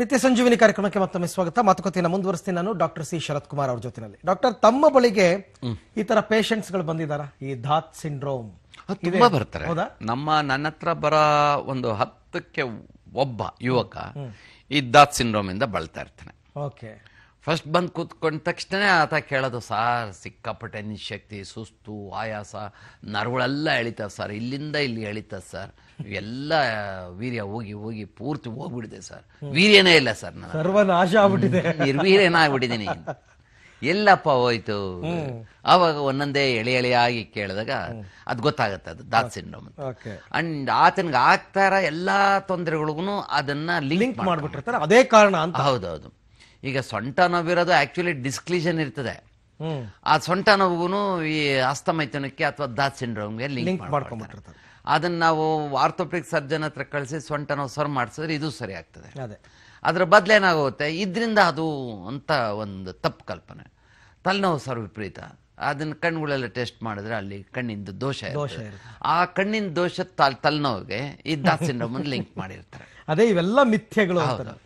ನಿತ್ಯ ಸಂಜೀವಿನಿ ಕಾರ್ಯಕ್ರಮಕ್ಕೆ ಮತ್ತೊಮ್ಮೆ ಸ್ವಾಗತ ಮಾತುಕತೆಯನ್ನು ಮುಂದುವರಿಸ್ತೀನಿ ನಾನು ಡಾಕ್ಟರ್ ಸಿ ಶರತ್ ಕುಮಾರ್ ಅವ್ರ ಜೊತೆನಲ್ಲಿ ಡಾಕ್ಟರ್ ತಮ್ಮ ಬಳಿಗೆ ಈ ತರ ಪೇಷಂಟ್ಸ್ ಗಳು ಬಂದಿದಾರ ಈ ಧಾತ್ ಸಿಂಡ್ರೋಮ್ ತುಂಬಾ ಬರ್ತಾರೆ ನಮ್ಮ ನನ್ನ ಹತ್ರ ಬರ ಒಂದು ಹತ್ತಕ್ಕೆ ಒಬ್ಬ ಯುವಕ ಈ ಧಾತ್ ಸಿಂಡ್ರೋಮ್ ಇಂದ ಬಳತಾ ಇರ್ತಾನೆ ಓಕೆ ಫಸ್ಟ್ ಬಂದು ಕೂತ್ಕೊಂಡ ತಕ್ಷಣ ಆತ ಕೇಳೋದು ಸಾರ್ ಸಿಕ್ಕಾಪಟ್ಟೆ ನಿಶಕ್ತಿ ಸುಸ್ತು ಆಯಾಸ ನರಗಳೆಲ್ಲ ಎಳಿತಾ ಸರ್ ಇಲ್ಲಿಂದ ಇಲ್ಲಿ ಎಳಿತಾ ಸರ್ ಎಲ್ಲ ವೀರ್ಯ ಹೋಗಿ ಹೋಗಿ ಪೂರ್ತಿ ಹೋಗ್ಬಿಡಿದೆ ಸರ್ ವೀರ್ಯನೇ ಇಲ್ಲ ಸರ್ ನಾಶ ಆಗ್ಬಿಟ್ಟಿದೆ ನಿರ್ವೀರ್ಯನ ಆಗ್ಬಿಟ್ಟಿದ್ದೀನಿ ಎಲ್ಲಪ್ಪ ಹೋಯ್ತು ಅವಾಗ ಒಂದೊಂದೇ ಎಳೆ ಎಳೆಯಾಗಿ ಕೇಳಿದಾಗ ಅದು ಗೊತ್ತಾಗುತ್ತೆ ಅದು ದಾತ್ ಸಿಂಡ್ರೋಮ್ ಅಂಡ್ ಆತನಿಗೆ ಆಗ್ತಾರ ಎಲ್ಲಾ ತೊಂದರೆಗಳಿಗೂ ಅದನ್ನ ಲಿಂಕ್ ಮಾಡ್ಬಿಟ್ಟಿರ್ತಾರೆ ಅದೇ ಕಾರಣ ಅಂತ ಹೌದೌದು ಈಗ ಸೊಂಟ ನೋವಿರೋದು ಆಕ್ಚುಲಿ ಡಿಸ್ಕ್ಲಿಷನ್ ಇರ್ತದೆ ಆ ಸೊಂಟ ನೋವುಗೂ ಈ ಅಸ್ತಮೈತನಕ್ಕೆ ಅಥವಾ ದಾತ್ ಸಿಂಡ್ರೋಮ್ಗೆ ಲಿಂಕ್ ಮಾಡ್ಕೊಂಡ್ಬಿಟ್ಟಿರ್ತಾರೆ ಅದನ್ನ ನಾವು ಆರ್ಥೋಪಿಕ್ ಸರ್ಜನ್ ಹತ್ರ ಕಳಿಸಿ ಸೊಂಟ ನೋವು ಸರ್ ಮಾಡಿಸಿದ್ರೆ ಇದು ಸರಿ ಆಗ್ತದೆ ಅದ್ರ ಏನಾಗುತ್ತೆ ಇದರಿಂದ ಅದು ಅಂತ ಒಂದು ತಪ್ಪು ಕಲ್ಪನೆ ತಲೆನೋವು ಸರ್ ವಿಪರೀತ ಅದನ್ನ ಕಣ್ಣುಗಳೆಲ್ಲ ಟೆಸ್ಟ್ ಮಾಡಿದ್ರೆ ಅಲ್ಲಿ ಕಣ್ಣಿಂದ ದೋಷ ಆ ಕಣ್ಣಿನ ದೋಷ ತಲೆನೋವಿಗೆ ಈ ದಾತ್ ಸಿಂಡ್ರೋಮ್ ಲಿಂಕ್ ಮಾಡಿರ್ತಾರೆ ಅದೇ ಇವೆಲ್ಲ ಮಿಥ್ಯಗಳು